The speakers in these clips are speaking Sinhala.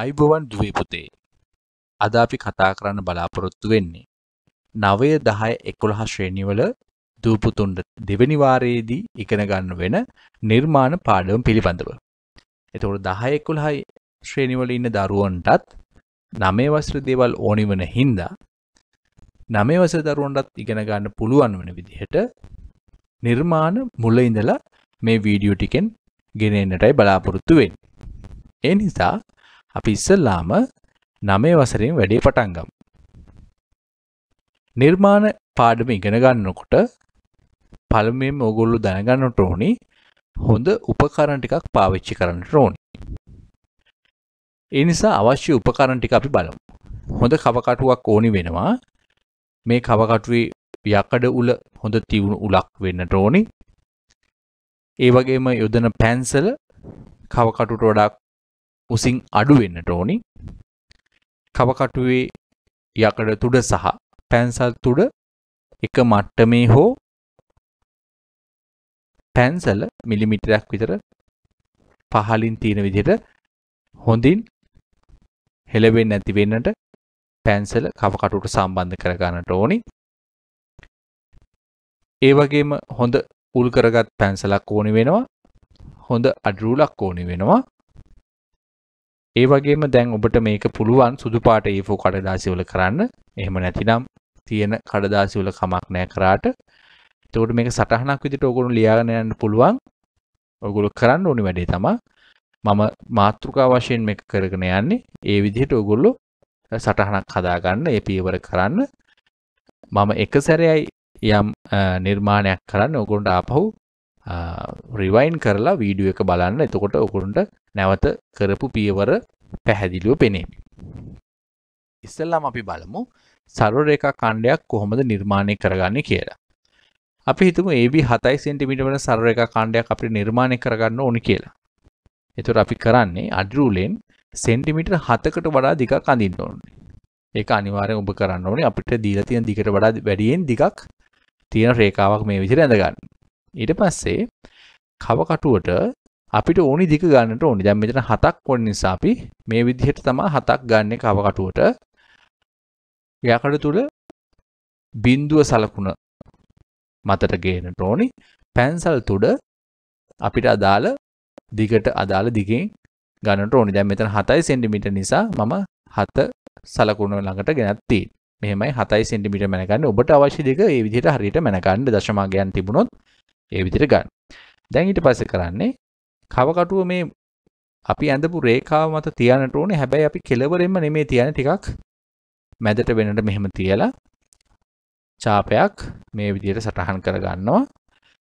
අයිබෝවන් දුවේ පුතේ අද අපි කතා කරන්න බලාපොරොත්තු වෙන්නේ නවය දහය එකොළහ ශ්‍රේණිවල දූපුතුන්ට දෙවැනි වාරයේදී ඉගෙන ගන්න වෙන නිර්මාණ පාඩම පිළිබඳව. එතකොට 10 11 ශ්‍රේණිවල ඉන්න දරුවන්ටත් 9 වසර දේවල් ඕනි වෙන හින්දා 9 වසර දරුවන්ටත් ඉගෙන ගන්න පුළුවන් වෙන විදිහට නිර්මාණ මුල ඉඳලා මේ වීඩියෝ ටිකෙන් ගෙන එන්නටයි බලාපොරොත්තු වෙන්නේ. ඒ නිසා අපි ඉස්සල්ලාම නමේ වසරෙන් වැඩේ පටන්ගම්. නිර්මාණ පාඩම ඉගෙන ගන්නකොට පළමෙන් ඔගොල්ලු දැනගන්නට ඕනි හොඳ උපකරණ ටිකක් පාවිච්චි කරන්නට ඕනි. ඒ නිසා අවශ්‍ය උපකරණ ටික අපි බලමු. හොඳ කවකටුවක් ඕනි වෙනවා. මේ කවකටුවේ යකඩ උල හොඳ තියුණු උලක් වෙන්නට ඕනි. ඒ වගේම යොදන පැන්සල කවකටුට වඩා උසින් අඩු වෙන්නට ඕනි. කවකටුවේ යකඩ තුඩ සහ පැන්සල් තුඩ එක මට්ටමේ හෝ පැන්සල මිලිමීටරයක් විතර පහලින් තියෙන විදිහට හොඳින් හෙළවෙන්නේ නැති වෙන්නට පැන්සල කවකටුවට සම්බන්ධ කර ගන්නට ඕනි. ඒ වගේම හොඳ උල් කරගත් පැන්සලක් ඕනි වෙනවා. හොඳ අඩරූලක් ඕනි වෙනවා. ඒ වගේම දැන් ඔබට මේක පුළුවන් සුදු පාට A4 කඩදාසි වල කරන්න. එහෙම නැතිනම් තියෙන කඩදාසි වල කමක් නැහැ කරාට. එතකොට මේක සටහනක් විදිහට ඕගොල්ලෝ ලියාගෙන යන්න පුළුවන්. ඕගොල්ලෝ කරන්න ඕනි වැඩේ තමයි මම මාතෘකා වශයෙන් මේක කරගෙන යන්නේ. ඒ විදිහට ඕගොල්ලෝ සටහනක් හදාගන්න ඒ පියවර කරන්න. මම එක සැරේයි යම් නිර්මාණයක් කරන්න ඕගොල්ලන්ට ආපහු රිවයින් කරලා වීඩිය එක බලන්න එතකොට ඔකුරුන්ට නැවත කරපු පියවර පැහැදිලිව පෙනේ. ඉස්සල්ලාම අපි බලමු සරව රේඛා කණ්ඩයක් කොහොමද නිර්මාණය කරගන්නේ කියලා. අපි හිතමු AB 7 cm වන සරව රේඛා කණ්ඩයක් අපිට නිර්මාණය කරගන්න ඕනි කියලා. එතකොට අපි කරන්නේ අඩිරුලෙන් සෙන්ටිමීටර් 7කට වඩා දිගක් අඳින්න ඕනේ. ඒක අනිවාර්යෙන් ඔබ කරන්න ඕනේ අපිට දීලා තියෙන දිගට වඩා වැඩියෙන් දිගක් තියෙන රේඛාවක් මේ විදිහට ඇඳ ගන්න. ඊට පස්සේ කව කටුවට අපිට ඕනි දිග ගන්නට ඕනි. දැන් මෙතන 7ක් ඕන නිසා අපි මේ විදිහට තමයි 7ක් ගන්න කව කටුවට. යකඩ තුල බිඳුව සලකුණ මතට ගේනට ඕනි. පැන්සල් තුඩ අපිට අදාළ දිගට අදාළ දිගෙන් ගන්නට ඕනි. දැන් මෙතන 7 cm නිසා මම 7 සලකුණ ළඟට ගෙනත් තියෙන්නේ. මෙහෙමයි 7 cm මැනගන්න. ඔබට අවශ්‍ය දෙක ඒ විදිහට හරියට මැනගන්න දශමාගයන් තිබුණොත් ඒ විදිහට ගන්න. දැන් ඊට පස්සේ කරන්නේ කවකටුව මේ අපි ඇඳපු රේඛාව මත තියන්නට ඕනේ. හැබැයි අපි කෙලවරෙන්ම නෙමෙයි තියන්නේ ටිකක් මැදට වෙනට මෙහෙම තියලා චාපයක් මේ විදිහට සටහන් කරගන්නවා.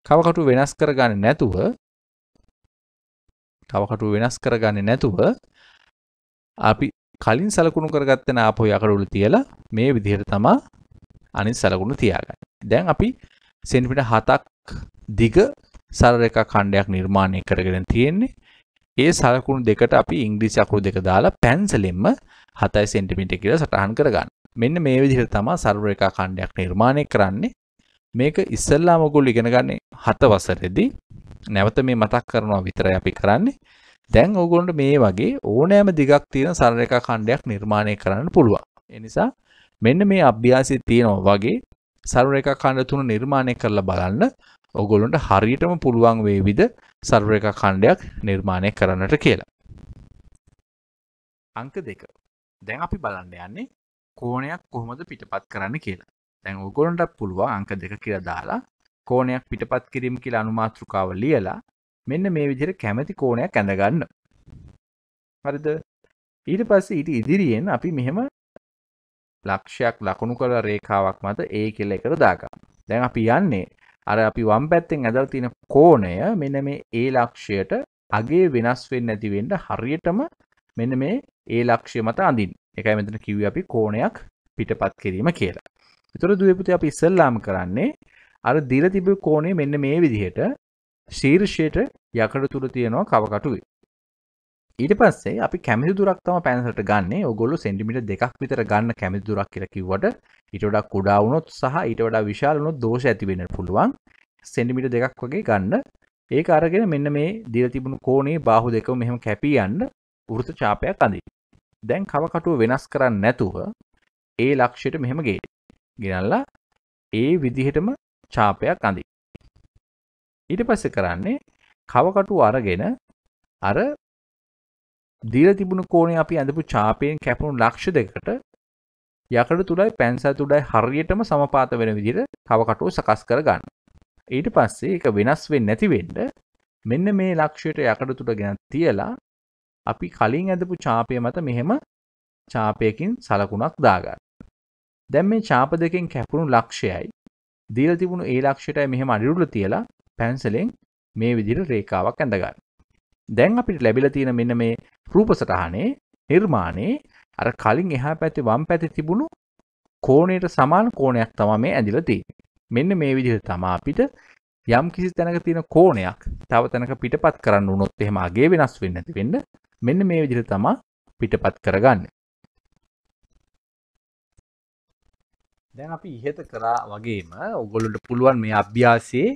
කවකටුව වෙනස් කරගන්නේ නැතුව කවකටුව වෙනස් කරගන්නේ නැතුව අපි කලින් සලකුණු කරගත්තන ආපහු යකඩ උල තියලා මේ විදිහට තමයි අනිත් සලකුණු තියාගන්න. දැන් අපි සෙන්ටිමීටර් 7ක් දිග සරරේඛා ඛණ්ඩයක් නිර්මාණය කරගෙන තියෙන්නේ. ඒ සලකුණු දෙකට අපි ඉංග්‍රීසි අකුරු දෙක දාලා පැන්සලෙන්ම 7 cm කියලා සටහන් කරගන්න. මෙන්න මේ විදිහට තමයි සරරේඛා ඛණ්ඩයක් නිර්මාණය කරන්නේ. මේක ඉස්සල්ලාම ඔයගොල්ලෝ ඉගෙන ගන්න 7 වසරේදී නැවත මේ මතක් කරනවා විතරයි අපි කරන්නේ. දැන් ඕගොල්ලන්ට මේ වගේ ඕනෑම දිගක් තියෙන සරලකා ඛණ්ඩයක් නිර්මාණය කරන්න පුළුවන්. ඒ නිසා මෙන්න මේ අභ්‍යාසය තියෙනවා වගේ සරලකා ඛණ්ඩ තුන නිර්මාණය කරලා බලන්න ඔගොලොන්ට හරියටම පුළුවන් වේවිද සර්ව එක කණ්ඩයක් නිර්මාණය කරන්නට කියලා. අංක දෙක දැන් අපි බලන්න යන්නේ කෝණයක් කොහොමද පිටපත් කරන්න කියලා. දැන් ඔගොලොන්ට පුළුවන් අංක දෙක කියලා දාලා කෝණයක් පිටපත් කිරීම කියලා අනුමාත්‍රිකාව ලියලා මෙන්න මේ විදිහට කැමැති කෝණයක් ඇඳගන්න. හරිද? ඊට පස්සේ ඊට ඉදිරියෙන් අපි මෙහෙම ලක්ෂයක් ලකුණු කළ රේඛාවක් මත A කියලා එකට දාගමු. දැන් අපි යන්නේ අර අපි වම් පැත්තෙන් ඇදලා තියෙන කෝණය මෙන්න මේ ඒ ලක්ෂයට අගේ වෙනස් වෙන්නේ නැති වෙන්න හරියටම මෙන්න මේ ඒ ලක්ෂය මත අඳින්න. ඒකයි මෙතන කිව්වේ අපි කෝණයක් පිටපත් කිරීම කියලා. ඒතර දුවේ පුතේ අපි ඉස්සල්ලාම කරන්නේ අර දීලා තිබු කෝණය මෙන්න මේ විදිහට ශීර්ෂයට යකඩ තුල තියෙනවා කවකටුවේ. ඊට පස්සේ අපි කැමති දුරක් තම පැන්සලට ගන්න ඔගොල්ලු සෙන්ටිමිට දෙකක් විතර ගන්න කැමති දුරක් කියලා කිව්වට ඊට වඩා කුඩා වුණොත් සහ ඊට වඩා විශාල වුණොත් දෝෂ ඇති වෙන්න පුළුවන් සෙන්ටිමිට දෙකක් වගේ ගන්න ඒක අරගෙන මෙන්න මේ දීලා තිබුණු කෝණේ බාහුව දෙකම මෙහෙම කැපී යන්න වෘත චාපයක් අඳින්න. දැන් කවකටුව වෙනස් කරන්න නැතුව ඒ ලක්ෂයට මෙහෙම ගේට ගෙනල්ලා ඒ විදිහටම චාපයක් අඳි. ඊට පස්ස කරන්නේ කවකටු අරගෙන අර දීල තිබුණු කෝණය අපි ඇඳපු චාපයෙන් කැපුණු ලක්ෂ දෙකට යකඩ තුඩයි පැන්සල් තුඩයි හරියටම සමපාත වෙන විදිහට තවකටුව සකස් කර ගන්න. ඊට පස්සේ ඒක වෙනස් වෙන්නේ නැති වෙන්න මෙන්න මේ ලක්ෂයට යකඩ තුඩ ගෙන තියලා අපි කලින් ඇඳපු චාපය මත මෙහෙම චාපයකින් සලකුණක් දාගන්න. දැන් මේ චාප දෙකෙන් කැපුණු ලක්ෂයයි දීලා තිබුණු ඒ ලක්ෂයටයි මෙහෙම අනිරුල තියලා පැන්සලෙන් මේ විදිහට රේඛාවක් ඇඳගන්න. දැන් අපිට ලැබිලා තියෙන මෙන්න මේ රූප සටහනේ නිර්මාණේ අර කලින් එහා පැත්තේ වම් පැත්තේ තිබුණු කෝණයට සමාන කෝණයක් තමයි මේ ඇඳිලා තියෙන්නේ. මෙන්න මේ විදිහට තමයි අපිට යම් කිසි තැනක තියෙන කෝණයක් තව තැනක පිටපත් කරන්න වුණොත් එහෙම අගේ වෙනස් වෙන්නේ නැති වෙන්න මෙන්න මේ විදිහට තමයි පිටපත් කරගන්නේ. දැන් අපි ඉහත කරා වගේම ඔගොල්ලොට පුළුවන් මේ අභ්‍යාසයේ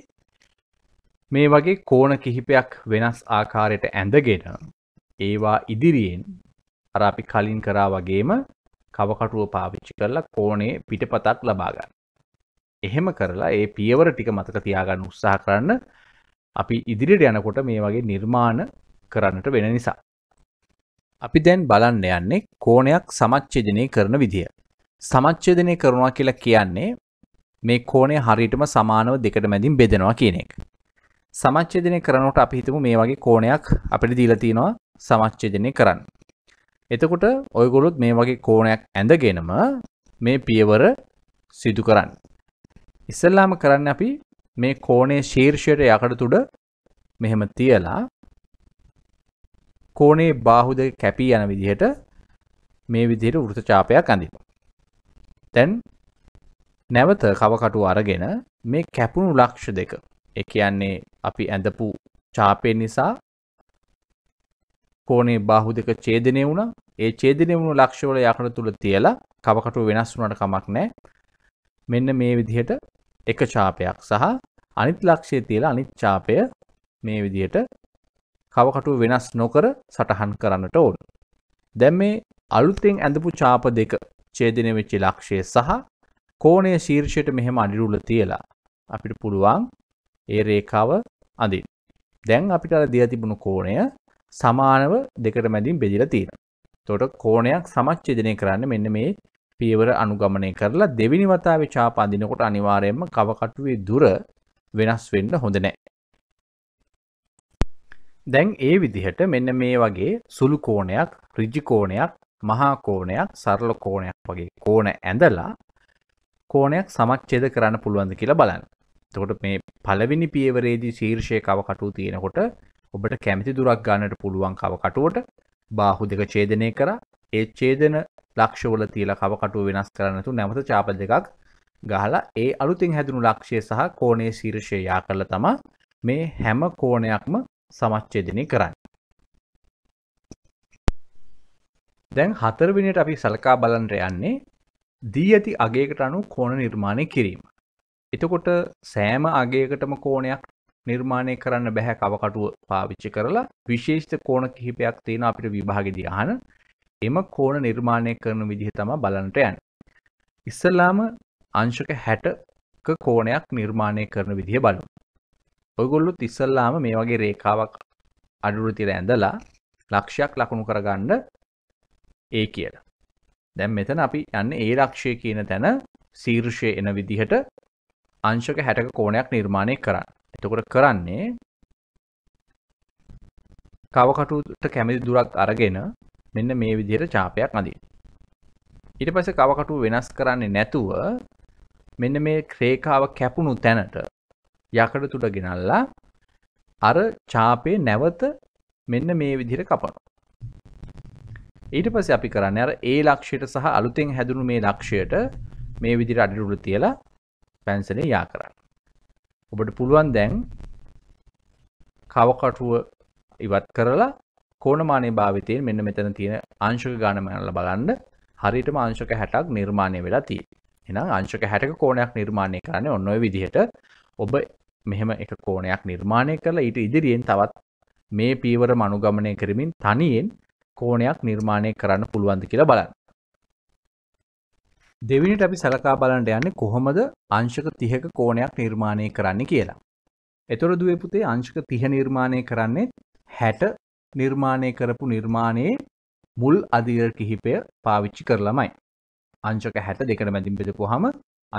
මේ වගේ කෝණ කිහිපයක් වෙනස් ආකාරයට ඇඳගෙන ඒවා ඉදිරියෙන් අර අපි කලින් කරා වගේම කවකටුව පාවිච්චි කරලා කෝණේ පිටපතක් ලබා ගන්න. එහෙම කරලා ඒ පියවර ටික මතක තියාගන්න උත්සාහ කරන්න අපි ඉදිරියට යනකොට මේ වගේ නිර්මාණ කරන්නට වෙන නිසා. අපි දැන් බලන්න යන්නේ කෝණයක් සමච්ඡේදනය කරන විදිය. සමච්ඡේදනය කරනවා කියලා කියන්නේ මේ කෝණය හරියටම සමානව දෙකට මැදින් බෙදෙනවා කියන එක. සමච්ඡේදනය කරනකොට අපි හිතමු මේ වගේ කෝණයක් අපිට දීලා තිනවා සමච්ඡේදනය කරන්න. එතකොට ඔයගොල්ලොත් මේ වගේ කෝණයක් ඇඳගෙනම මේ පියවර සිදු කරන්න. ඉස්සල්ලාම කරන්න අපි මේ කෝණයේ ශීර්ෂයට යකඩ තුඩ මෙහෙම තියලා කෝණේ බාහු දෙක කැපී යන විදිහට මේ විදිහට වෘත්තචාපයක් අඳිනවා. දැන් නැවත කවකටුව අරගෙන මේ කැපුණු ලක්ෂ දෙක ඒ කියන්නේ අපි ඇඳපු චාපය නිසා කෝණේ බාහු දෙක ඡේදනය වුණා. ඒ ඡේදනය වුණු ලක්ෂ්‍යවල යකඩ තුල තියලා කවකටුව වෙනස් වුණාට කමක් නැහැ. මෙන්න මේ විදිහට එක චාපයක් සහ අනිත් ලක්ෂයේ තියලා අනිත් ඡාපය මේ විදිහට කවකටුව වෙනස් නොකර සටහන් කරන්නට ඕන. දැන් මේ අලුතෙන් ඇඳපු ඡාප දෙක ඡේදනය වෙච්ච ලක්ෂය සහ කෝණයේ ශීර්ෂයට මෙහෙම අනිරුල තියලා අපිට පුළුවන් ඒ රේඛාව අඳින්න. දැන් අපිට අර දීලා තිබුණු කෝණය සමානව දෙකට මැදින් බෙදිලා තියෙනවා. එතකොට කෝණයක් සමච්ඡේදනය කරන්න මෙන්න මේ පියවර අනුගමනය කරලා දෙවෙනි වතාවේ ඡාප අඳිනකොට අනිවාර්යයෙන්ම කවකටුවේ දුර වෙනස් වෙන්න හොඳ නැහැ. දැන් ඒ විදිහට මෙන්න මේ වගේ සුළු කෝණයක්, ඍජු කෝණයක්, මහා කෝණයක්, සරල කෝණයක් වගේ කෝණ ඇඳලා කෝණයක් සමච්ඡේද කරන්න පුළුවන්ද කියලා බලන්න. තකොට මේ පළවෙනි පියවරේදී ශීර්ෂය කවකටුව තියෙනකොට ඔබට කැමති දුරක් ගන්නට පුළුවන් කවකටුවට බාහු දෙක ඡේදනය කරා ඒ ඡේදන ලක්ෂවල තියලා කවකටුව වෙනස් කරන්න නැතුව නැවත චාප දෙකක් ගහලා ඒ අලුතින් හැදුණු ලක්ෂය සහ කෝණයේ ශීර්ෂය යා කරලා තමයි මේ හැම කෝණයක්ම සමච්ඡේදනය කරන්නේ. දැන් හතරවෙනියට අපි සලකා බලන්න යන්නේ දී ඇති අගයකට අනුව කෝණ නිර්මාණය කිරීම. එතකොට සෑම අගේකටම කෝණයක් නිර්මාණය කරන්න බැහැ කවකටුව පාවිච්චි කරලා විශේෂිත කෝණ කිහිපයක් තියෙන අපිට විභාගෙදී අහන එම කෝණ නිර්මාණය කරන විදිහ තමයි බලන්නට යන්නේ. ඉස්සලාම අංශක 60ක කෝණයක් නිර්මාණය කරන විදිහ බලමු. ඔයගොල්ලොත් ඉස්සල්ලාම මේ වගේ රේඛාවක් අඩුර තිර ඇඳලා ලක්ෂයක් ලකුණු කරගන්න ඒ කියලා. දැන් මෙතන අපි යන්නේ ඒ ලක්ෂය කියන තැන ශීර්ෂය එන විදිහට අංශක 60ක කෝණයක් නිර්මාණය කරන්න. එතකොට කරන්නේ කවකටුවට කැමති දුරක් අරගෙන මෙන්න මේ විදිහට චාපයක් අඳින්න. ඊට පස්සේ කවකටුව වෙනස් කරන්නේ නැතුව මෙන්න මේ රේඛාව කැපුණු තැනට යකඩ තුඩ ගෙනල්ලා අර චාපේ නැවත මෙන්න මේ විදිහට කපනවා. ඊට පස්සේ අපි කරන්නේ අර ඒ ලක්ෂයට සහ අලුතෙන් හැදුණු මේ ලක්ෂයට මේ විදිහට අඩිරුළු තියලා පැන්සලේ යා කරන්න. ඔබට පුළුවන් දැන් කවකටුව ඉවත් කරලා කෝණමානය භාවිතයෙන් මෙන්න මෙතන තියෙන අංශක ගණනමල බලන්න හරියටම අංශක 60ක් නිර්මාණය වෙලා තියෙනවා. එහෙනම් අංශක 60ක කෝණයක් නිර්මාණය කරන්නේ ඔන්න ඔය විදිහට ඔබ මෙහෙම එක කෝණයක් නිර්මාණය කරලා ඊට ඉදිරියෙන් තවත් මේ පීවර මනුගමනය කරමින් තනියෙන් කෝණයක් නිර්මාණය කරන්න පුළුවන්ද කියලා බලන්න. දෙවිනිට අපි සලකා බලන්ට යන්නේ කොහොමද අංශක තිහක කෝණයක් නිර්මාණය කරන්න කියලා. එතොර දුවේ පුතේ අංශක තිහ නිර්මාණය කරන්නේ හැට නිර්මාණය කරපු නිර්මාණයේ මුල් අධීර කිහිපය පාවිච්චි කරලමයි. අංශක හැට දෙකට මැදින් බෙදපු හම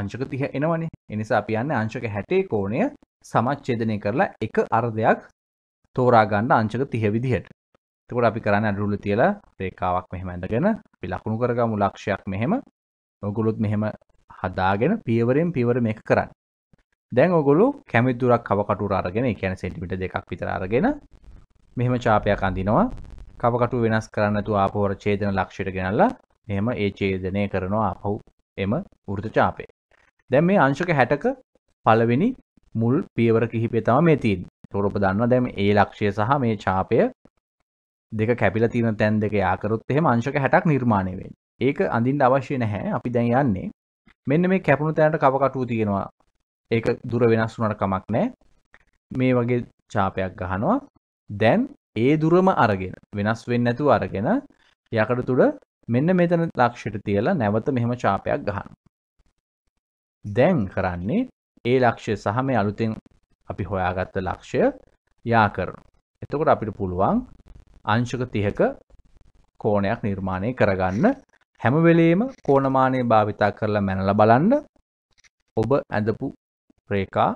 අංශක තිහ එනවනේ එනිසා අපි යන්න අංශක හැටේ කෝණය සමච්චේදනය කරලා එක අර්ධයක් තෝරාගන්න අංශක තිහ විදිහට. තකොට අපි කරන්න අඩුල්ල තියලා රේකාවක් මෙහෙම ඇඳගෙන අපි ලකුණු කරගමු ලක්ෂයක් මෙහෙම ඔගොලොත් මෙහෙම හදාගෙන පියවරෙන් පියවර මේක කරන්න. දැන් ඔගොලු කැමිදුරක් කවකටුර අරගෙන ඒ කියන්නේ සෙන්ටිමීටර් දෙකක් විතර අරගෙන මෙහෙම චාපයක් අඳිනවා. කවකටුව වෙනස් කරන්න නැතුව ආපහු ඡේදන ලක්ෂයට ගෙනල්ලා මෙහෙම ඒ ඡේදනය කරනවා ආපහු එම වෘත චාපය. දැන් මේ අංශක 60ක පළවෙනි මුල් පියවර කිහිපය තමයි මේ තියෙන්නේ. ඒකෝරප දන්නවා දැන් මේ ලක්ෂය සහ මේ චාපය දෙක කැපිලා තියෙන තැන් දෙක යාකරොත් එහෙම අංශක 60ක් නිර්මාණය වෙන්නේ. ඒක අඳින්න අවශ්‍ය නැහැ අපි දැන් යන්නේ මෙන්න මේ කැපුණු තැනට කවකටුව තියෙනවා ඒක දුර වෙනස් වුණට කමක් නෑ මේ වගේ චාපයක් ගහනවා දැන් ඒ දුරම අරගෙන වෙනස් වෙන්න නැතුව අරගෙන යකඩ තුඩ මෙන්න මෙතන ලක්ෂයට තියලා නැවත මෙහෙම චාපයක් ගහන දැන් කරන්නේ ඒ ලක්ෂය සහ මේ අලුතෙන් අපි හොයාගත්ත ලක්ෂය යා කරන එතකොට අපිට පුළුවන් අංශක තිහක කෝණයක් නිර්මාණය කරගන්න හැම වෙලේම කෝණමානය භාවිතා කරලා මැනලා බලන්න ඔබ ඇඳපු රේඛා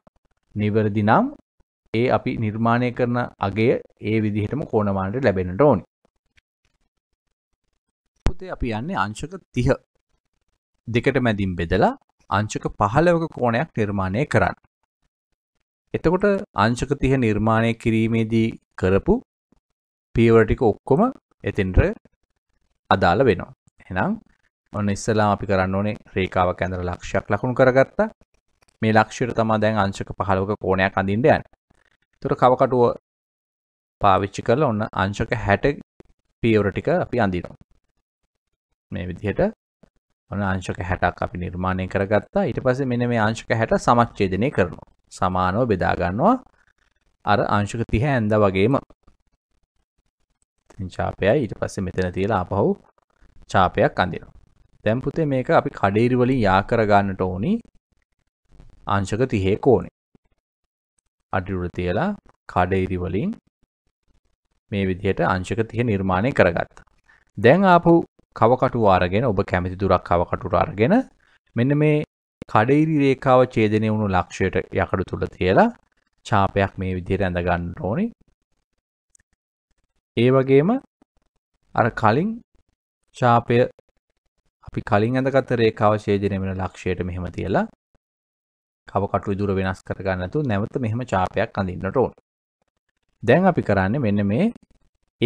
නිවැරදි නම් ඒ අපි නිර්මාණය කරන අගය ඒ විදිහටම කෝණමානට ලැබෙන්නට ඕනි. පුතේ අපි යන්නේ අංශක 30 දෙකට මැදින් බෙදලා අංශක 15ක කෝණයක් නිර්මාණය කරන්න. එතකොට අංශක 30 නිර්මාණය කිරීමේදී කරපු පියවර ටික ඔක්කොම එතෙන්ට අදාළ වෙනවා. එහෙනම් ඔන්න ඉස්සලාම අපි කරන්න ඕනේ රේඛාවක් ඇඳලා ලක්ෂයක් ලකුණු කරගත්තා. මේ ලක්ෂයට තමයි දැන් අංශක 15ක කෝණයක් අඳින්න යන්නේ. ඒතර කවකටුව පාවිච්චි කරලා ඔන්න අංශක 60 පියවර ටික අපි අඳිනවා. මේ විදිහට ඔන්න අංශක 60ක් අපි නිර්මාණය කරගත්තා. ඊට පස්සේ මෙන්න මේ අංශක 60 සමච්ඡේදනය කරනවා. සමානව බෙදා ගන්නවා. අර අංශක 30 ඇඳා වගේම. ඉතින් ඡාපයයි ඊට පස්සේ මෙතන තියලා ආපහු චාපයක් අඳිනවා. දැන් පුතේ මේක අපි කඩේරි වලින් යා කර ගන්නට ඕනි අංශක 30 කෝණේ. අඩි උඩ තියලා කඩේරි වලින් මේ විදිහට අංශක 30 නිර්මාණය කරගත්තා. දැන් ආපහු කවකටුව අරගෙන ඔබ කැමති දුරක් කවකටුව අරගෙන මෙන්න මේ කඩේරි රේඛාව ඡේදනය වුණු ලක්ෂයට යකඩ තුල තියලා ඡාපයක් මේ විදිහට ඇඳ ගන්න ඕනේ. ඒ වගේම අර කලින් චාපය අපි කලින් ඇඳගත රේඛාව ඡේදනය වෙන ලක්ෂයට මෙහෙම තියලා කව කටු විදුර වෙනස් කර ගන්න නැතුව නැවත මෙහෙම චාපයක් අඳින්නට ඕන. දැන් අපි කරන්නේ මෙන්න මේ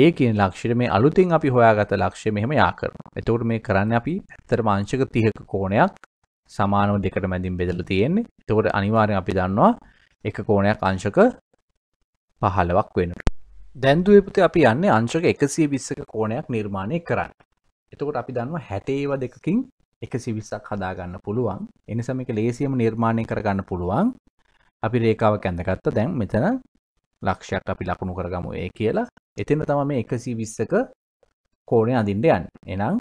ඒ කියන ලක්ෂයට මේ අලුතින් අපි හොයාගත ලක්ෂය මෙහෙම යා කරනවා. එතකොට මේ කරන්නේ අපි ඇත්තටම අංශක 30ක කොණයක් සමානව දෙකට මැදින් බෙදලා තියෙන්නේ. එතකොට අනිවාර්යෙන් අපි දන්නවා එක කෝණයක් අංශක 15ක් වෙනවා. දැන් දුවේ පුතේ අපි යන්නේ අංශක 120ක කෝණයක් නිර්මාණය කරන්න. එතකොට අපි දන්නවා හැටේව දෙකකින් එක සිවිස්සක් හදාගන්න පුළුවන් එනිසම එක ලේසියම නිර්මාණය කරගන්න පුළුවන් අපි රේකාව කැඳගත්ත දැන් මෙතන ලක්ෂයක් අපි ලකුණු කරගමු ඒ කියලා එතන තම මේ එකසි විස්සක කෝණය අඳින්ට යන්න එනම්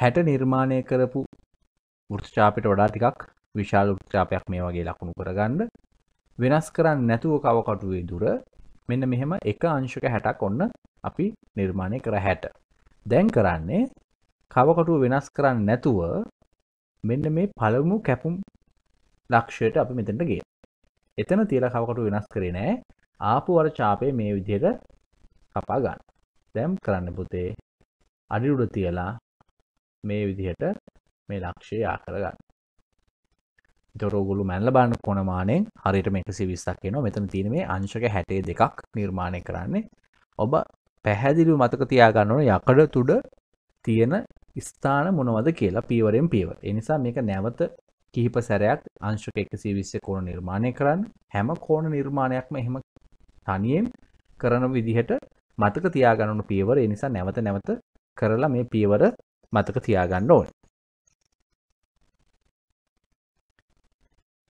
හැට නිර්මාණය කරපු ෘත්චාපිට වඩා ටිකක් විශාල ෘත්චාපයක් මේ වගේ ලකුණු කරගන්න වෙනස් කරන්න නැතුව කවකටුවේ දුර මෙන්න මෙහෙම එක අංශක හැටක් ඔන්න අපි නිර්මාණය කර හැට දැන් කරන්නේ කවකටුව වෙනස් කරන්න නැතුව මෙන්න මේ පළමු කැපුම් ලක්ෂයට අපි මෙතෙන්ට ගිය එතන තියලා කවකටු වෙනස් කරේ නෑ ආපු අර චාපය මේ විදිහට කපා ගන්න දැම් කරන්න පුතේ අඩිුඩ තියලා මේ විදිහට මේ ලක්ෂය ආකරගන්න දොරගුළු මැල්ල බාන්න කොනමානෙන් හරිට මේක සිවිස්සක් එනවා මෙතන තියෙන මේ අංශක හැටේ දෙකක් නිර්මාණය කරන්නේ ඔබ පැහැදිලි මතක තියාගන්නවන යකඩ තුඩ තියෙන ස්ථාන මොනවද කියලා පීවරෙන් පීවර. ඒ නිසා මේක නැවත කිහිප සැරයක් අංශක 120 කෝණ නිර්මාණය කරන්න. හැම කෝණ නිර්මාණයක්ම එහෙම තනියෙන් කරන විදිහට මතක තියාගන්න පියවර. ඒ නිසා නැවත නැවත කරලා මේ පියවර මතක තියාගන්න ඕනේ.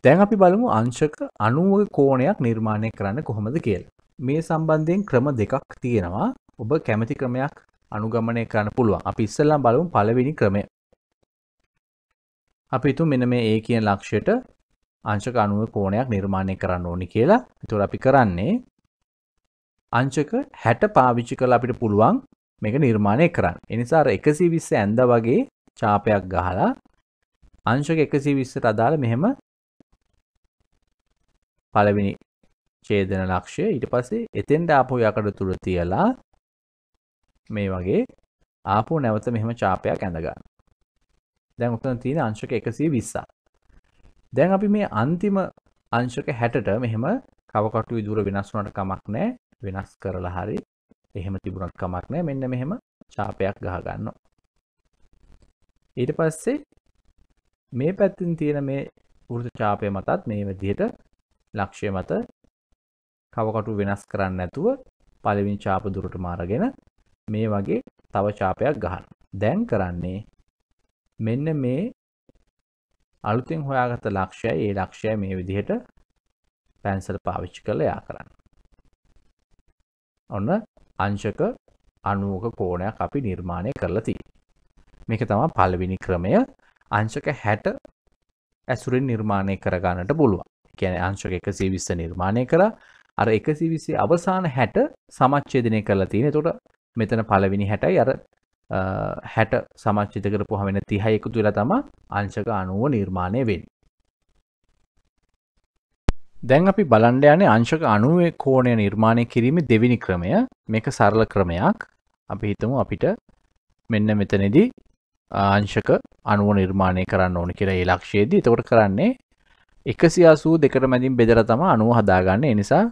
දැන් අපි බලමු අංශක 90ක කෝණයක් නිර්මාණය කරන්න කොහොමද කියලා. මේ සම්බන්ධයෙන් ක්‍රම දෙකක් තියෙනවා. ඔබ කැමති ක්‍රමයක් අනුගමනය කරන්න පුළුවන් අපි ඉස්සල්ලාම් බලමු පළවෙනි ක්‍රමය අපි හිතමු මෙන්න මේ A කියන ලක්ෂයට අංශක 90 කෝණයක් නිර්මාණය කරන්න ඕනි කියලා. ඒතකොට අපි කරන්නේ අංශක 60 පාවිච්චි කරලා අපිට පුළුවන් මේක නිර්මාණය කරන්න. ඒ නිසා අර 120 ඇඳ වගේ ඡාපයක් ගහලා අංශක 120ට අදාළ මෙහෙම පළවෙනි ඡේදන ලක්ෂය ඊට පස්සේ එතෙන්ට ආපහු යකඩ තුල තියලා මේ වගේ ආපු නැවත මෙහෙම චාපයක් ඇඳගන්න. දැන් උතන තියෙන අංශක 120ක්. දැන් අපි මේ අන්තිම අංශක 60ට මෙහෙම කවකටු විදුර වෙනස් වුණාට කමක් නැහැ. වෙනස් කරලා හරි එහෙම තිබුණත් කමක් නැහැ. මෙන්න මෙහෙම චාපයක් ගහ ගන්නවා. ඊට පස්සේ මේ පැත්තෙන් තියෙන මේ වෘත චාපය මතත් මේ විදිහට ලක්ෂ්‍ය මත කවකටු වෙනස් කරන්නේ නැතුව පළවෙනි චාප දුරටම අරගෙන මේ වගේ තව චාපයක් ගහන. දැන් කරන්නේ මෙන්න මේ අලුතින් හොයාගත ලක්ෂය ඒ ලක්ෂය මේ විදිහට පැන්සල් පාවිච්චි කරලා යා කරන්න. ඔන්න අංශක 90ක කෝණයක් අපි නිර්මාණය කරලා තියෙනවා. මේක තමයි පළවෙනි ක්‍රමය අංශක 60 ඇසුරින් නිර්මාණය කර ගන්නට පුළුවන්. ඒ කියන්නේ අංශක 120 නිර්මාණය කරලා අර 120 අවසාන 60 සමච්ඡේදනය කරලා තියෙන. ඒතකොට මෙතන පළවෙනි හැටයි අර හැට සමච්චිත කරපු හමෙන තිහය එකතු වෙලා තම අංශක අනුව නිර්මාණය වෙන්. දැන් අපි බලන්ඩ යන අංශක අනුවේ කෝණය නිර්මාණය කිරීම දෙවිනි ක්‍රමය මේක සරල ක්‍රමයක් අපි හිතමු අපිට මෙන්න මෙතනෙදී අංශක අනුව නිර්මාණය කරන්න ඕන කියලා ඒ ලක්ෂයේදී එතකොට කරන්නේ එකසි අසූ දෙකට මැදින් බෙදර තම අනුව හදාගන්න එනිසා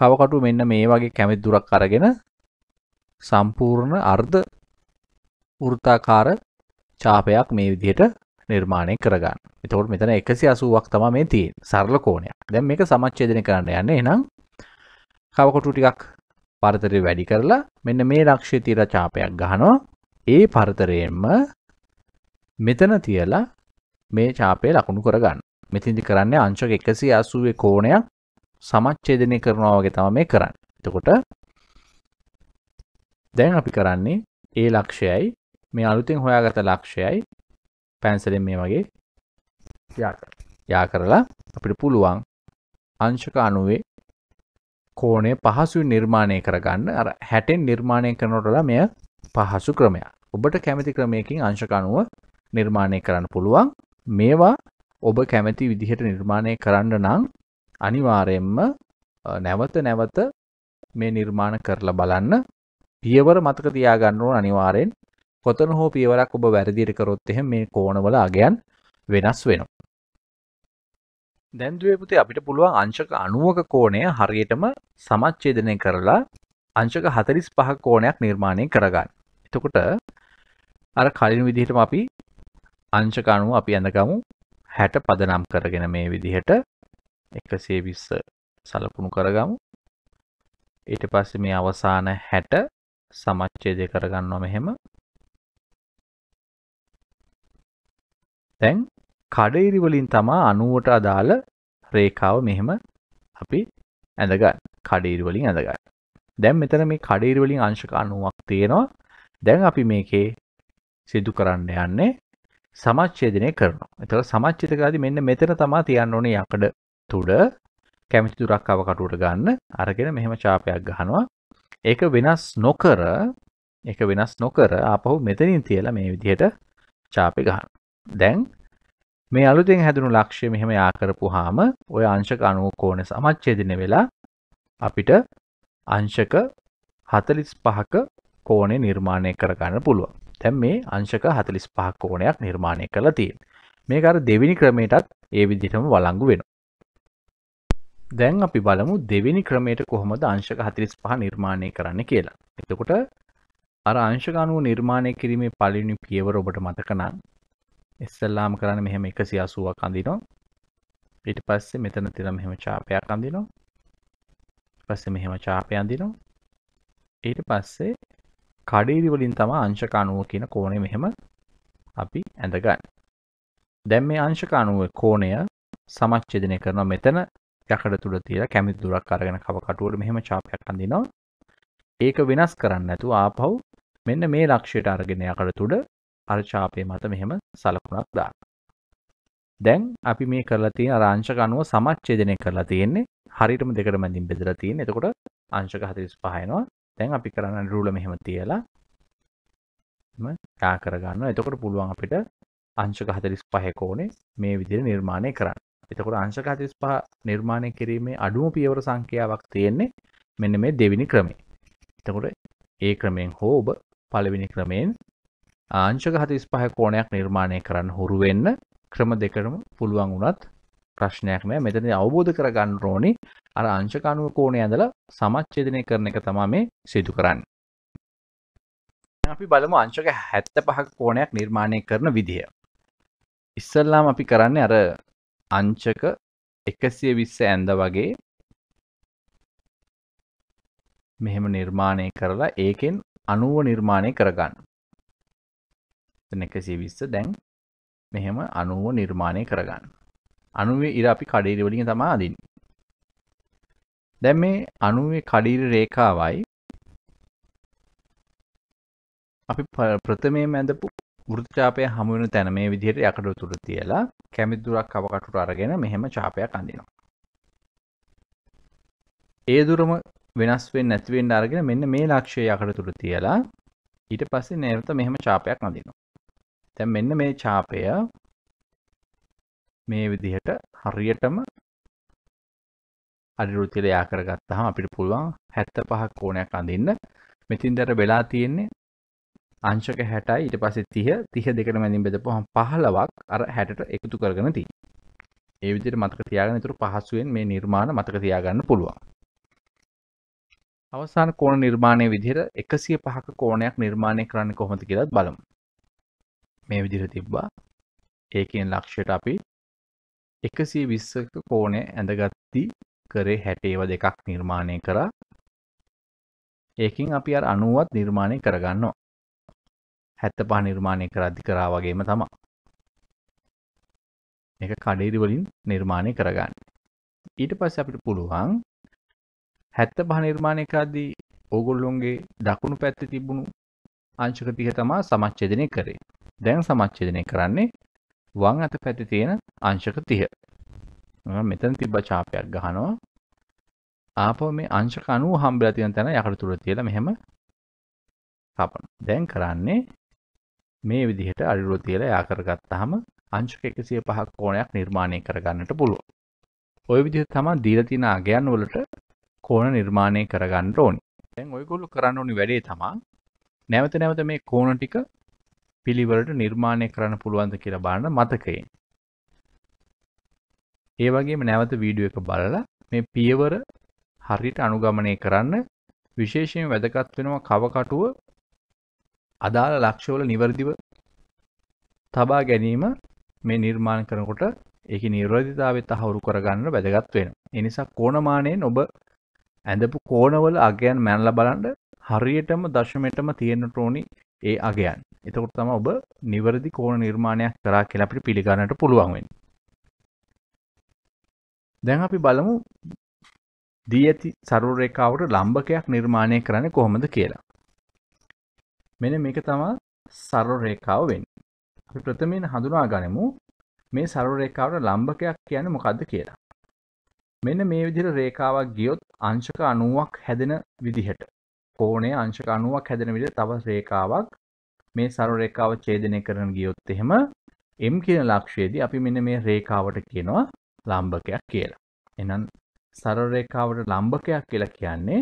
කවකටු මෙන්න මේ වගේ කැමි දුරක් අරගෙන සම්පූර්ණ අර්ධ වෘත්තාකාර චාපයක් මේ විදිහට නිර්මාණය කරගන්න. එතකොට මෙතන 180ක් තමයි මේ තියෙන්නේ. සරල කෝණයක්. දැන් මේක සමච්ඡේදනය කරන්න යන්නේ. එහෙනම් කවකොටු ටිකක් පරතරේ වැඩි කරලා මෙන්න මේ ලක්ෂ්‍ය තියලා චාපයක් ගහනවා. ඒ පරතරයෙන්ම මෙතන තියලා මේ චාපය ලකුණු කරගන්න. මෙතෙන්දි කරන්නේ අංශක 180 කෝණයක් සමච්ඡේදනය කරනවා වගේ තමයි මේ කරන්නේ. එතකොට දැන් අපි කරන්නේ ඒ ලක්ෂයයි මේ අලුතෙන් හොයාගත ලක්ෂයයි පැන්සලෙන් මේ වගේ යා කරලා අපිට පුළුවන් අංශක අනුවේ කෝණය පහසු නිර්මාණය කරගන්න අර හැටෙන් නිර්මාණය කරනටලා මෙය පහසු ක්‍රමයක් ඔබට කැමති ක්‍රමයකින් අංශක අනුව නිර්මාණය කරන්න පුළුවන් මේවා ඔබ කැමති විදිහට නිර්මාණය කරන්න නම් අනිවාරයෙන්ම නැවත නැවත මේ නිර්මාණ කරලා බලන්න පියවර මතක තියාගන්න ඕන අනිවාර්යෙන් කොතන හෝ පියවරක් ඔබ වැරදිට කරොත් එහෙම මේ කෝණවල අගයන් වෙනස් වෙනවා. දැන් දුවේපුතේ අපිට පුළුවන් අංශක 90ක කෝණය හරියටම සමච්ඡේදනය කරලා අංශක 45ක කෝණයක් නිර්මාණය කරගන්න. එතකොට අර කලින් විදිහටම අපි අංශක 90 අපි අඳගමු 60 පදනම් කරගෙන මේ විදිහට 120 සලකුණු කරගමු. ඊට පස්සේ මේ අවසාන 60 සමච්ඡේදය කරගන්නවා මෙහෙම. දැන් කඩේරි වලින් තමා 90ට අදාළ රේඛාව මෙහෙම අපි ඇඳගන්න. කඩේරි වලින් ඇඳගන්න. දැන් මෙතන මේ කඩේරි වලින් අංශක 90ක් තියෙනවා. දැන් අපි මේකේ සිදු කරන්න යන්නේ සමච්ඡේදනය කරනවා. එතකොට සමච්ඡේදකදී මෙන්න මෙතන තමා තියන්න ඕනේ යකඩ තුඩ කැමති දුරක් අව කටුවට ගන්න අරගෙන මෙහෙම චාපයක් ගහනවා ඒක වෙනස් නොකර ඒක වෙනස් නොකර ආපහු මෙතනින් තියලා මේ විදිහට චාපි ගහන්න. දැන් මේ අලුතෙන් හැදුණු ලක්ෂ්‍ය මෙහෙම යා කරපුවාම ওই අංශක 90 කෝණේ සමච්ඡේදනය වෙලා අපිට අංශක 45ක කෝණේ නිර්මාණය කරගන්න පුළුවන්. දැන් මේ අංශක 45 කෝණයක් නිර්මාණය කරලා තියෙනවා. මේක අර දෙවෙනි ක්‍රමයටත් ඒ විදිහටම වළංගු වෙනවා. දැන් අපි බලමු දෙවෙනි ක්‍රමයට කොහොමද අංශක 45 නිර්මාණය කරන්න කියලා. එතකොට අර අංශක 90 නිර්මාණය කිරීමේ පළවෙනි පියවර ඔබට මතක නම් ඉස්සල්ලාම කරන්නේ මෙහෙම 180ක් අඳිනවා. ඊට පස්සේ මෙතන තියලා මෙහෙම ඡාපයක් අඳිනවා. පස්සේ මෙහෙම ඡාපය අඳිනවා. ඊට පස්සේ කඩේරි වලින් තමයි අංශක 90 කියන කෝණය මෙහෙම අපි ඇඳගන්නේ. දැන් මේ අංශක 90 කෝණය සමච්ඡේදනය කරනවා මෙතන යකඩ තුළ තියලා කැමති දුරක් අරගෙන කව කටුවට මෙහෙම චාපයක් අඳිනවා. ඒක වෙනස් කරන්න නැතුව ආපහු මෙන්න මේ ලක්ෂයට අරගෙන යකඩ තුඩ අර චාපේ මත මෙහෙම සලකුණක් දාන්න. දැන් අපි මේ කරලා තියෙන අර අංශක අනුව සමච්ඡේදනය කරලා තියෙන්නේ. හරියටම දෙකට මැදින් බෙදලා තියෙන්නේ. එතකොට අංශක 45 එනවා. දැන් අපි කරන්න රූල මෙහෙම තියලා ම යා කරගන්නවා. එතකොට පුළුවන් අපිට අංශක 45 කෝණේ මේ විදිහට නිර්මාණය කරන්න. එතකොට අංශක 45 නිර්මාණය කිරීමේ අඩුම පියවර සංඛ්‍යාවක් තියෙන්නේ මෙන්න මේ දෙවෙනි ක්‍රමේ. එතකොට ඒ ක්‍රමයෙන් හෝ ඔබ පළවෙනි ක්‍රමයෙන් ආංශක 45 කෝණයක් නිර්මාණය කරන්න හුරු වෙන්න ක්‍රම දෙකම පුළුවන් වුණත් ප්‍රශ්නයක් නෑ. මෙතනදී අවබෝධ කරගන්න ඕනේ අර අංශක 90 කෝණය ඇඳලා සමච්ඡේදනය කරන එක තමයි මේ සිදු කරන්නේ. අපි බලමු අංශක හැත්ත පහක් කෝණයක් නිර්මාණය කරන විදිහ. ඉස්සල්ලාම අපි කරන්නේ අර අංචක එකසිය විස්ස ඇන්ද වගේ මෙහෙම නිර්මාණය කරලා ඒකෙන් අනුව නිර්මාණය කරගන්න එකසිය විස්ස දැන් මෙහෙම අනුව නිර්මාණය කරගන්න අනුවේ ඉර අපි කඩීර වලින් තමා අදින් දැන් මේ අනුවේ කඩීර රේඛාවයි අපි ප්‍රථමයෙන් ඇඳපු වෘත චාපය හමු වෙන තැන මේ විදිහට යකඩ උතුර තියලා කැමිදුරක් කවකටුට අරගෙන මෙහෙම චාපයක් අඳිනවා. ඒ දුරම වෙනස් වෙන්නේ නැති වෙන්න අරගෙන මෙන්න මේ ලක්ෂ්‍ය යකඩ උතුර තියලා ඊට පස්සේ නැවත මෙහෙම චාපයක් අඳිනවා. දැන් මෙන්න මේ චාපය මේ විදිහට හරියටම අඩි රුතිල යා කරගත්තාම අපිට පුළුවන් 75ක් කෝණයක් අඳින්න. මෙතින් දැර වෙලා තියෙන්නේ අංශක 60යි ඊට පස්සේ 30 32කට මැදින් බෙදපුවහම 15ක් අර 60ට එකතු කරගෙන තියෙනවා. ඒ විදිහට මතක තියාගෙන ඊටු පහසුවෙන් මේ නිර්මාණ මතක තියාගන්න පුළුවන්. අවසාන කෝණ නිර්මාණයේ විදිහට 105ක කෝණයක් නිර්මාණය කරන්නේ කොහොමද කියලාත් බලමු. මේ විදිහට තිබ්බා. ඒකෙන් ලක්ෂයට අපි 120ක කෝණය ඇඳගත්ති කරේ 60ව දෙකක් නිර්මාණය කරා. ඒකෙන් අපි අර 90ත් නිර්මාණය කරගන්නවා. 75 නිර්මාණය කර අධිකරා වගේම තමයි. මේක කඩේරි වලින් නිර්මාණය කරගන්න. ඊට පස්සේ අපිට පුළුවන් 75 නිර්මාණය කරද්දී ඕගොල්ලොන්ගේ දකුණු පැත්තේ තිබුණු අංශක 30 තමයි සමච්ඡේදනය කරේ. දැන් සමච්ඡේදනය කරන්නේ වම් අත පැත්තේ තියෙන අංශක 30. මෙතන තිබ්බ ඡාපයක් ගහනවා. ආපහු මේ අංශක 90 හම්බලා තියෙන තැන යකඩ තුල තියලා මෙහෙම කපන. දැන් කරන්නේ මේ විදිහට අඩිරුව තියලා යා කරගත්තාම අංශක 105ක් කෝණයක් නිර්මාණය කරගන්නට පුළුවන්. ওই විදිහට තමයි දීලා තියෙන අගයන් වලට කෝණ නිර්මාණය කරගන්න ඕනේ. දැන් ඔයගොල්ලෝ කරන්න ඕනේ වැඩේ තමයි නැවත නැවත මේ කෝණ ටික පිළිවෙලට නිර්මාණය කරන්න පුළුවන්ද කියලා බලන්න මතකයෙන්. ඒ වගේම නැවත වීඩියෝ එක බලලා මේ පියවර හරියට අනුගමනය කරන්න විශේෂයෙන් වැදගත් වෙනවා කවකටුව අදාළ ලක්ෂවල නිවැරදිව තබා ගැනීම මේ නිර්මාණ කරනකොට ඒක නිර්වධතාවත් අහවුරු කරගන්න වැදගත් වෙන. එනිසා කෝනමානයෙන් ඔබ ඇඳපු කෝනවල අගයන් මැනල බලන්ඩ හරියටම දශමයටම තියෙන ටෝනි ඒ අගයන්. එතකොට තම ඔබ නිවැරදි කෝන නිර්මාණයක් කරා කෙලපිට පිළිගන්නට පුළුවන්වෙන්. දැන් අපි බලමු දී ඇති සරුරේකාවට ලම්භකයක් නිර්මාණය කරන්න කොහොමද කියලා. මෙන මේක තමා සරල රේඛාව වෙන්නේ. අපි ප්‍රථමයෙන් හඳුනා ගනිමු මේ සරල රේඛාවට ලම්බකයක් කියන්නේ මොකද්ද කියලා. මෙන්න මේ විදිහට රේඛාවක් ගියොත් අංශක 90ක් හැදෙන විදිහට කෝණය අංශක 90ක් හැදෙන විදිහට තව රේඛාවක් මේ සරල රේඛාව ඡේදනය කරන ගියොත් එහෙම m කියන ලක්ෂයේදී අපි මෙන්න මේ රේඛාවට කියනවා ලම්බකයක් කියලා. එහෙනම් සරල රේඛාවට ලම්බකයක් කියලා කියන්නේ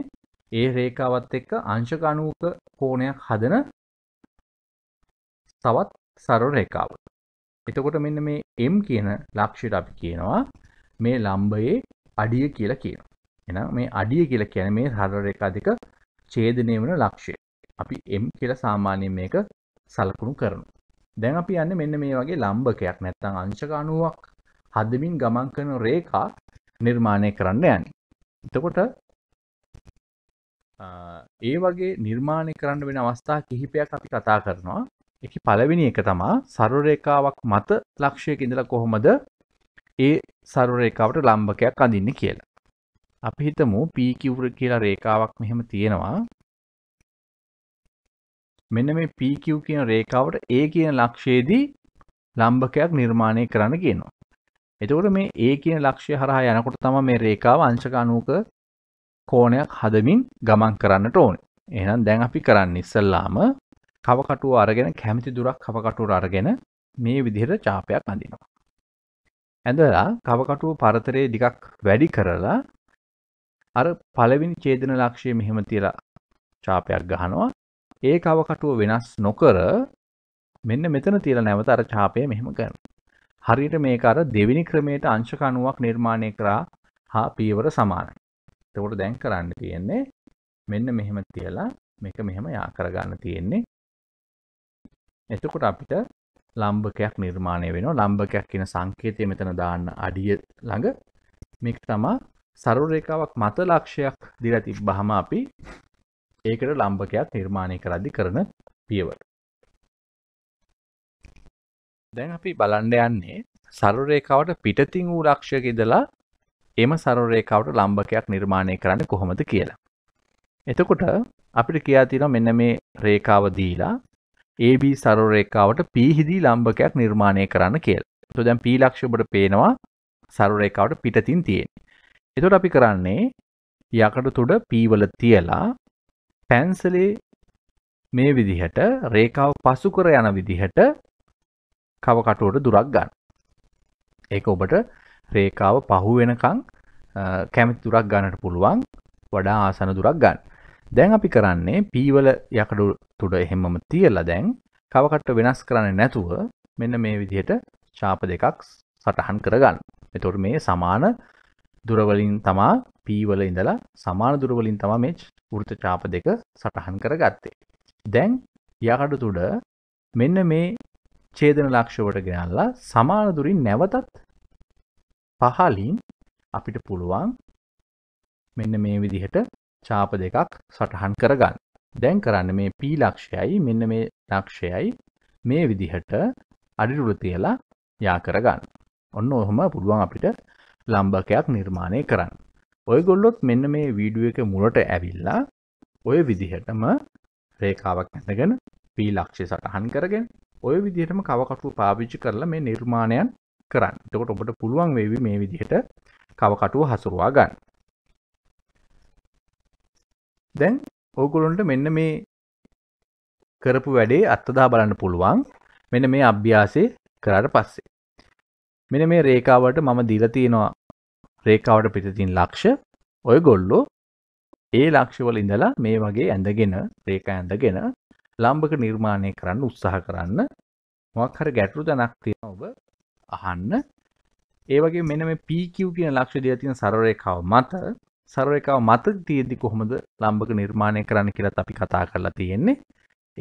ඒ රේකාවත් එක්ක අංශක අනුවක කෝණයක් හදන තවත් සරල රේකාව. එතකොට මෙන්න මේ M කියන ලක්ෂයට අපි කියනවා මේ ලම්බයේ අඩිය කියලා කියනවා. එහෙනම් මේ අඩිය කියලා කියන්නේ මේ සරල රේඛා දෙක ඡේදනය වෙන ලක්ෂය. අපි M කියලා සාමාන්‍යයෙන් මේක සලකුණු කරනවා. දැන් අපි යන්නේ මෙන්න මේ වගේ ලම්බකයක් නැත්නම් අංශක 90ක් හදමින් ගමන් කරන රේඛා නිර්මාණය කරන්න යන්නේ. එතකොට ඒ වගේ නිර්මාණය කරන්න වෙන අවස්ථා කිහිපයක් අපි කතා කරනවා එක පළවෙනි එක තමා සරුරේකාවක් මත ලක්ෂයක ඉඳලා කොහොමද ඒ සරුරේකාවට ලම්භකයක් අඳින්න කියලා අපි හිතමු පීකිවර කියලා රේකාවක් මෙහෙම තියෙනවා මෙන්න මේ පීකව් කියන රේකාවට ඒ කියන ලක්ෂයේදී ලම්භකයක් නිර්මාණය කරන්න කියනවා එතකොට මේ ඒ කියන ලක්ෂය හරහා යනකොට තම මේ රේකාව අංශක අනුවක කෝණයක් හදමින් ගමන් කරන්නට ඕනේ. එහෙනම් දැන් අපි කරන්න ඉස්සල්ලාම කවකටුව අරගෙන කැමති දුරක් කවකටුවට අරගෙන මේ විදිහට චාපයක් අඳිනවා. ඇඳලා කවකටුව පරතරේ ටිකක් වැඩි කරලා අර පළවෙනි ඡේදන ලක්ෂය මෙහෙම තියලා චාපයක් ගහනවා. ඒ කවකටුව වෙනස් නොකර මෙන්න මෙතන තියලා නැවත අර චාපය මෙහෙම කරනවා. හරියට මේක අර දෙවෙනි ක්‍රමයට අංශක අණුවක් නිර්මාණය කරා හා පීවර සමානයි. එතකොට දැන් කරන්න තියෙන්නේ මෙන්න මෙහෙම තියලා මේක මෙහෙම යා කරගන්න තියෙන්නේ. එතකොට අපිට ලම්භකයක් නිර්මාණය වෙනවා. ලම්භකයක් කියන සංකේතය මෙතන දාන්න අඩිය ළඟ මේක තමයි සරල රේඛාවක් මත ලක්ෂයක් දිලා තිබ්බහම අපි ඒකට ලම්භකයක් නිර්මාණය කරද්දී කරන පියවර. දැන් අපි බලන්න යන්නේ සරල රේඛාවට පිටතින් වූ ලක්ෂයක ඉඳලා එම සරල රේඛාවට ලම්බකයක් නිර්මාණය කරන්න කොහොමද කියලා. එතකොට අපිට කියා තියෙනවා මෙන්න මේ රේඛාව දීලා AB සරල රේඛාවට P හිදී ලම්බකයක් නිර්මාණය කරන්න කියලා. එතකොට දැන් P ලක්ෂය ඔබට පේනවා සරල රේඛාවට පිටතින් තියෙන්නේ. එතකොට අපි කරන්නේ යකඩ තුඩ P වල තියලා පැන්සලේ මේ විදිහට රේඛාව පසු කර යන විදිහට කව කටුවට දුරක් ගන්න. ඒක ඔබට රේකාව පහු වෙනකං කැමති තුරක් ගන්නට පුළුවන් වඩා ආසන දුරක් ගන්න දැන් අපි කරන්නේ පීවල යකඩු තුඩ එහෙමම තියලා දැන් කවකට්ට වෙනස් කරන්න නැතුව මෙන්න මේ විදිහට ශාප දෙකක් සටහන් කරගන්න එතොට මේ සමාන දුරවලින් තමා පීවල ඉඳලා සමාන දුරවලින් තම මේ ෘත චාප දෙක සටහන් කරගත්තේ දැන් යකඩු තුඩ මෙන්න මේ චේදන ලක්ෂවට ගෙනල්ලා සමාන දුරින් නැවතත් පහලින් අපිට පුළුවන් මෙන්න මේ විදිහට චාප දෙකක් සටහන් කරගන්න. දැන් කරන්න මේ P ලක්ෂයයි මෙන්න මේ ලක්ෂයයි මේ විදිහට අඩිරුල තියලා යා කරගන්න. ඔන්න ඔහොම පුළුවන් අපිට ලම්බකයක් නිර්මාණය කරන්න. ඔයගොල්ලොත් මෙන්න මේ වීඩුව එක මුලට ඇවිල්ලා ඔය විදිහටම රේකාවක් ඇඳගෙන P ලක්ෂය සටහන් කරගෙන ඔය විදිහටම කවකටුව පාවිච්චි කරලා මේ නිර්මාණයන් කරන්න. එතකොට ඔබට පුළුවන් වේවි මේ විදිහට කවකටුව හසුරුවා ගන්න. දැන් ඕගොල්ලන්ට මෙන්න මේ කරපු වැඩේ අත්දා බලන්න පුළුවන්. මෙන්න මේ අභ්‍යාසය කරාට පස්සේ. මෙන්න මේ රේඛාවට මම දීලා තියෙනවා රේඛාවට පිට තියෙන ලක්ෂ. ඔයගොල්ලෝ ඒ ලක්ෂවල ඉඳලා මේ වගේ ඇඳගෙන රේඛා ඇඳගෙන ලම්බක නිර්මාණය කරන්න උත්සාහ කරන්න මොකක් හරි ගැටලු තැනක් තියෙනවා ඔබ අහන්න ඒවගේ මෙන මේ පීකව් කියන ලක්ෂ දිය තියෙන සරරේකාව මත සරරේකාව මත තියෙද්දි කොහොමද ලම්බක නිර්මාණය කරන්න කියලා අපි කතා කරලා තියෙන්නේ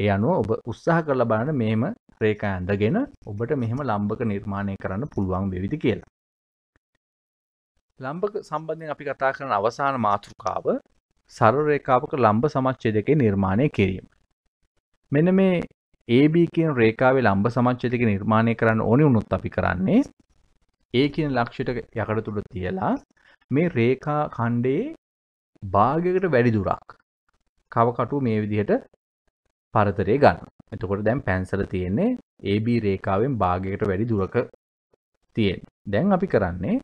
ඒ අනුව ඔබ උත්සාහ කරලා බලන්න මෙහෙම රේඛා ඇඳගෙන ඔබට මෙහෙම ලම්බක නිර්මාණය කරන්න පුළුවන් වෙවිද කියලා. ලම්බක සම්බන්ධයෙන් අපි කතා කරන අවසාන මාතෘකාව සරරේකාවක ලම්බ සමච්ඡේදකේ නිර්මාණය කිරීම. මෙන්න මේ AB කියන රේඛාවේ ලම්බ සමච්ඡේදයක නිර්මාණය කරන්න ඕනේ වුණොත් අපි කරන්නේ A කියන ලක්ෂයට යකඩ තුඩ තියලා මේ රේඛා ඛණ්ඩයේ භාගයකට වැඩි දුරක් කවකටුව මේ විදිහට පරතරය ගන්න. එතකොට දැන් පැන්සල තියෙන්නේ AB රේඛාවෙන් භාගයකට වැඩි දුරක තියෙන. දැන් අපි කරන්නේ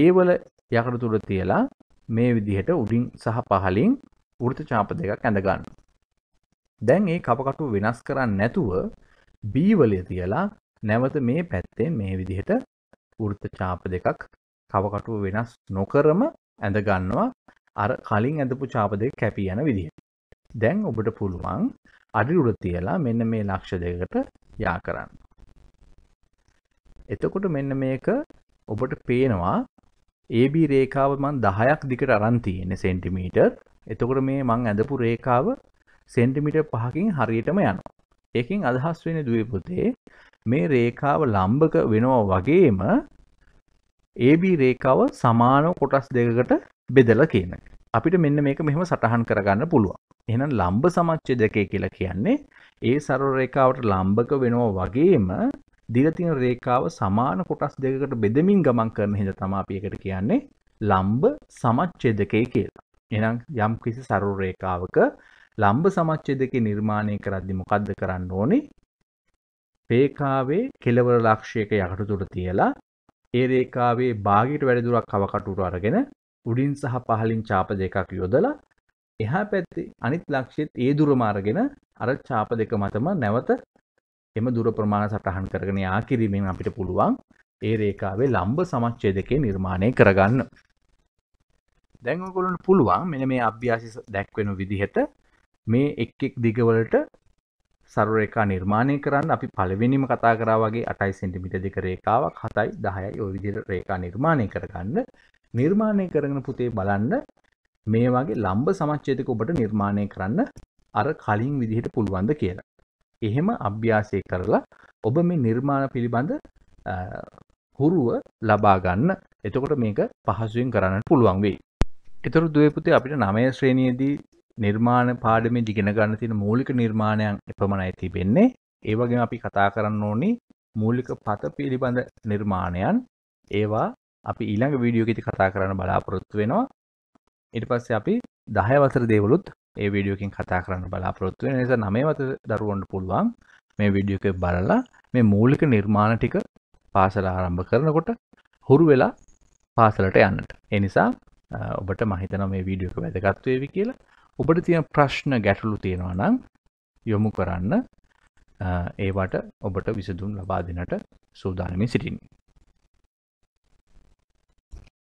A වල යකඩ තුඩ තියලා මේ විදිහට උඩින් සහ පහලින් වෘත්ත චාප දෙකක් ඇඳ ගන්න. දැන් ඒ කපකටු වෙනස් කරන්න නැතුව බීවලය තියලා නැවත මේ පැත්තේ මේ විදිහට වෘත්තචාප දෙකක් කවකටුව වෙනස් නොකරම ඇඳගන්නවා අර කලින් ඇඳපු චාප දෙක කැපී යන විදිහ. දැන් ඔබට පුළුවන් අඩිරුට තියලා මෙන්න මේ ලක්ෂ දෙකට යා කරන්න. එතකොට මෙන්න මේක ඔබට පේනවා AB රේඛාව මන් 10ක් දිගට අරන් තියෙන්නේ සෙන්ටිමීටර්. එතකොට මේ මං ඇඳපු රේඛාව සෙන්ටිමිට පහකින් හරියටම යනවා. ඒකින් අදහස් වෙන දුවේ පුතේ මේ රේඛාව ලම්බක වෙනවා වගේම AB රේඛාව සමාන කොටස් දෙකකට බෙදලා කියන එක. අපිට මෙන්න මේක මෙහෙම සටහන් කරගන්න පුළුවන්. එහෙනම් ලම්බ සමච්ඡේදකය කියලා කියන්නේ ඒ සරල රේඛාවට ලම්බක වෙනවා වගේම දිග තියෙන රේඛාව සමාන කොටස් දෙකකට බෙදමින් ගමන් කරන හින්දා තමයි අපි ඒකට කියන්නේ ලම්බ සමච්ඡේදකය කියලා. එහෙනම් යම් කිසි සරල රේඛාවක ලම්භ සමච්ඡේදකේ නිර්මාණය කරද්දී මොකද්ද කරන්න ඕනේ? රේඛාවේ කෙලවර ලක්ෂයක යකඩ තුඩ තියලා ඒ රේඛාවේ භාගයට වැඩි දුරක් අවකටුර අරගෙන උඩින් සහ පහළින් ඡාප දෙකක් යොදලා එහා පැත්තේ අනිත් ලක්ෂයේත් ඒ දුරම අරගෙන අර ඡාප දෙක මතම නැවත එම දුර ප්‍රමාණ සටහන් කරගෙන යා කිරීමෙන් අපිට පුළුවන් ඒ රේඛාවේ ලම්භ සමච්ඡේදකේ නිර්මාණය කරගන්න. දැන් ඔයගොල්ලන්ට පුළුවන් මෙන්න මේ අභ්‍යාසය දැක්වෙන විදිහට මේ එක් එක් දිගවලට සරු රේඛා නිර්මාණය කරන්න අපි පළවෙනිම කතා කරා වගේ 8 සෙන්ටිමීටර් දිග රේඛාවක් 7යි 10යි ওই විදිහට රේඛා නිර්මාණය කරගන්න නිර්මාණය කරගෙන පුතේ බලන්න මේ වගේ ලම්බ සමච්ඡේදක ඔබට නිර්මාණය කරන්න අර කලින් විදිහට පුළුවන්ද කියලා. එහෙම අභ්‍යාසය කරලා ඔබ මේ නිර්මාණ පිළිබඳ හුරුව ලබා ගන්න. එතකොට මේක පහසුවෙන් කරන්න පුළුවන් වෙයි. ඊතර දුවේ පුතේ අපිට 9 ශ්‍රේණියේදී නිර්මාණ පාඩමේ ඉගෙන ගන්න තියෙන මූලික නිර්මාණයන් එපමණයි තිබෙන්නේ. ඒ වගේම අපි කතා කරන්න ඕනි මූලික පත පිළිබඳ නිර්මාණයන්. ඒවා අපි ඊළඟ වීඩියෝ එකේදී කතා කරන්න බලාපොරොත්තු වෙනවා. ඊට පස්සේ අපි 10 වසර දේවලුත් ඒ වීඩියෝ එකෙන් කතා කරන්න බලාපොරොත්තු වෙන නිසා 9 වසර දරුවන්ට පුළුවන් මේ වීඩියෝ එක බලලා මේ මූලික නිර්මාණ ටික පාසල ආරම්භ කරනකොට හුරු වෙලා පාසලට යන්නට. ඒ නිසා ඔබට මම හිතනවා මේ වීඩියෝ එක වැදගත් වේවි කියලා. ඔබට තියෙන ප්‍රශ්න ගැටලු තියෙනවා නම් යොමු කරන්න ඒවට ඔබට විසඳුම් ලබා දෙනට සූදානමින් සිටින්නේ